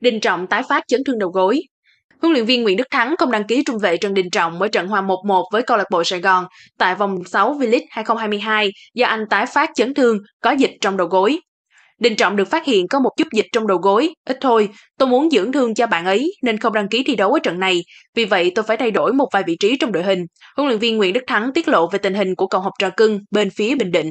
Đình Trọng tái phát chấn thương đầu gối. Huấn luyện viên Nguyễn Đức Thắng không đăng ký trung vệ Trần Đình Trọng ở trận hòa 1-1 với câu lạc bộ Sài Gòn tại vòng 6 V-League 2022 do anh tái phát chấn thương có dịch trong đầu gối. Đình Trọng được phát hiện có một chút dịch trong đầu gối, ít thôi, tôi muốn dưỡng thương cho bạn ấy nên không đăng ký thi đấu ở trận này, vì vậy tôi phải thay đổi một vài vị trí trong đội hình. Huấn luyện viên Nguyễn Đức Thắng tiết lộ về tình hình của cầu học trò cưng bên phía Bình Định.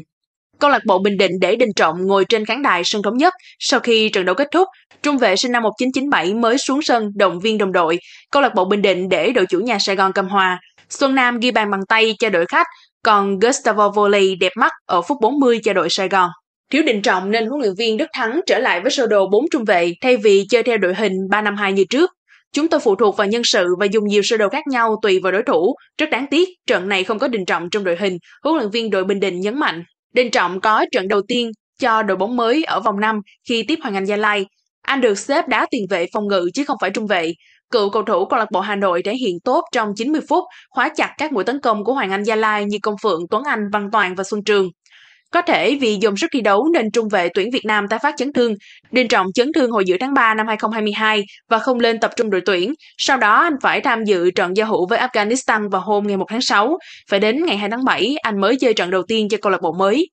Câu lạc bộ Bình Định để Đình Trọng ngồi trên khán đài sân thống nhất. Sau khi trận đấu kết thúc, trung vệ sinh năm 1997 mới xuống sân động viên đồng đội. Câu lạc bộ Bình Định để đội chủ nhà Sài Gòn cầm hòa. Xuân Nam ghi bàn bằng tay cho đội khách, còn Gustavo Volley đẹp mắt ở phút 40 cho đội Sài Gòn. Thiếu đình trọng nên huấn luyện viên Đức Thắng trở lại với sơ đồ 4 trung vệ thay vì chơi theo đội hình năm 352 như trước. Chúng tôi phụ thuộc vào nhân sự và dùng nhiều sơ đồ khác nhau tùy vào đối thủ. Rất đáng tiếc, trận này không có đình trọng trong đội hình, huấn luyện viên đội Bình Định nhấn mạnh. Đinh Trọng có trận đầu tiên cho đội bóng mới ở vòng 5 khi tiếp Hoàng Anh Gia Lai. Anh được xếp đá tiền vệ phòng ngự chứ không phải trung vệ. Cựu cầu thủ câu lạc bộ Hà Nội thể hiện tốt trong 90 phút, khóa chặt các mũi tấn công của Hoàng Anh Gia Lai như Công Phượng, Tuấn Anh, Văn Toàn và Xuân Trường. Có thể vì dồn sức thi đấu nên trung vệ tuyển Việt Nam tái phát chấn thương. Đình Trọng chấn thương hồi giữa tháng 3 năm 2022 và không lên tập trung đội tuyển. Sau đó anh phải tham dự trận giao hữu với Afghanistan vào hôm ngày 1 tháng 6. Phải đến ngày 2 tháng 7 anh mới chơi trận đầu tiên cho câu lạc bộ mới.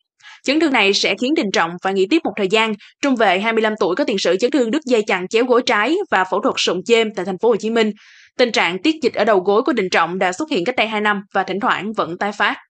Chấn thương này sẽ khiến Đình Trọng phải nghỉ tiếp một thời gian. Trung vệ 25 tuổi có tiền sử chấn thương đứt dây chằng chéo gối trái và phẫu thuật sụn chêm tại thành phố Hồ Chí Minh. Tình trạng tiết dịch ở đầu gối của Đình Trọng đã xuất hiện cách đây 2 năm và thỉnh thoảng vẫn tái phát.